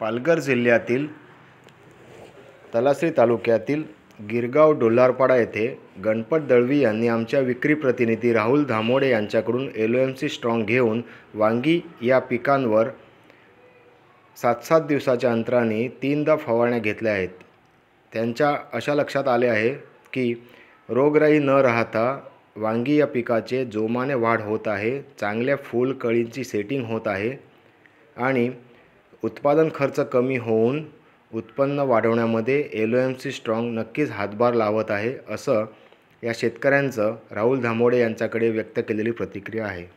पालघर जिल्ह्यातील तलासरी तालुक्यातील गिरगाव डोल्हारपाडा येथे गणपत दळवी यांनी आमच्या विक्री प्रतिनिधी राहुल धामोडे यांच्याकडून एल एम सी स्ट्रॉंग घेऊन वांगी या पिकांवर सात सात दिवसाच्या अंतराने तीनदा फवारण्या घेतल्या आहेत त्यांच्या अशा लक्षात आले आहे की रोगराई न राहता वांगी या पिकाचे जोमाने वाढ होत आहे चांगल्या फूल कळींची सेटिंग होत आहे आणि उत्पादन खर्च कमी होऊन उत्पन्न वाढवण्यामध्ये L O M C strong नक्कीच हातभार लावत आहे असं या शेतकऱ्यांचं राहुल धामोडे यांच्याकडे व्यक्त केलेली प्रतिक्रिया आहे